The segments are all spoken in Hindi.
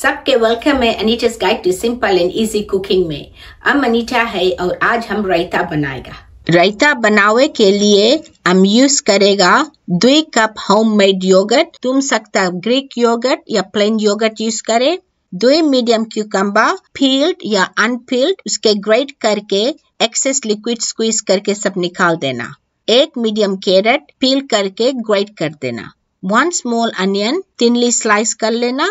सबके वेलकम है Anita guide to simple and easy cooking में हम अनिटा है और आज हम रायता बनाएगा रायता बनावे के लिए हम यूज करेगा दो कप होममेड योगर्ट तुम सकता ग्रीक योगर्ट या प्लेन योगर्ट यूज करें दो मीडियम क्यूकम्बा फील्ड या अनफील्ड उसके ग्रेट करके एक्सेस लिक्विड स्क्वीज करके सब निकाल देना एक मीडियम कैरेट पील करके ग्राइट कर देना one small onion thinly slice कर लेना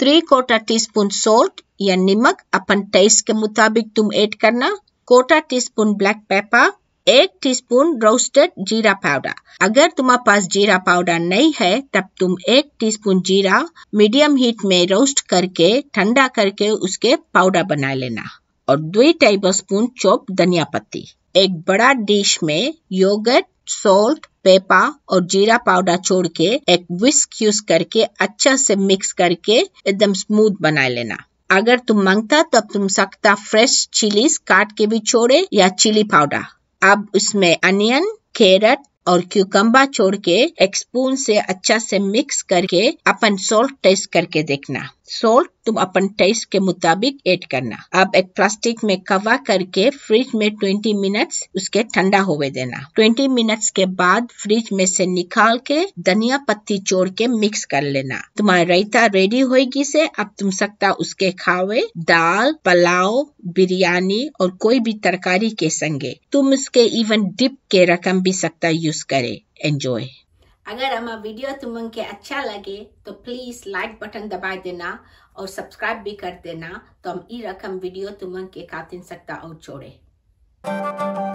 थ्री कोटा टीस्पून सोल्ट या नमक अपन टेस्ट के मुताबिक तुम ऐड करना कोटा टीस्पून ब्लैक पेपर एक टीस्पून रोस्टेड जीरा पाउडर अगर तुम्हारे पास जीरा पाउडर नहीं है तब तुम एक टीस्पून जीरा मीडियम हीट में रोस्ट करके ठंडा करके उसके पाउडर बना लेना और दो टेबल स्पून चौप धनिया पत्ती एक बड़ा डिश में योगर्ट सॉल्ट पेपा और जीरा पाउडर छोड़ के एक विस्क यूज करके अच्छा से मिक्स करके एकदम स्मूथ बना लेना अगर तुम मांगता तो अब तुम सकता फ्रेश चिलीज काट के भी छोड़े या चिली पाउडर अब उसमें अनियन कैरट और क्यूकम्बा छोड़ के एक स्पून से अच्छा से मिक्स करके अपन सॉल्ट टेस्ट करके देखना सोल्ट तुम अपन टेस्ट के मुताबिक ऐड करना अब एक प्लास्टिक में कवर करके फ्रिज में 20 मिनट्स उसके ठंडा होवे देना 20 मिनट्स के बाद फ्रिज में से निकाल के धनिया पत्ती चोर के मिक्स कर लेना तुम्हारा रायता रेडी होगी से अब तुम सकता उसके खावे दाल पलाव बिरयानी और कोई भी तरकारी के संगे तुम उसके इवन डिप के रकम भी सकता यूज करे एंजॉय अगर हमारा वीडियो तुम के अच्छा लगे तो प्लीज लाइक बटन दबा देना और सब्सक्राइब भी कर देना तो हम ई रकम वीडियो तुम के खातिन सकता और छोड़े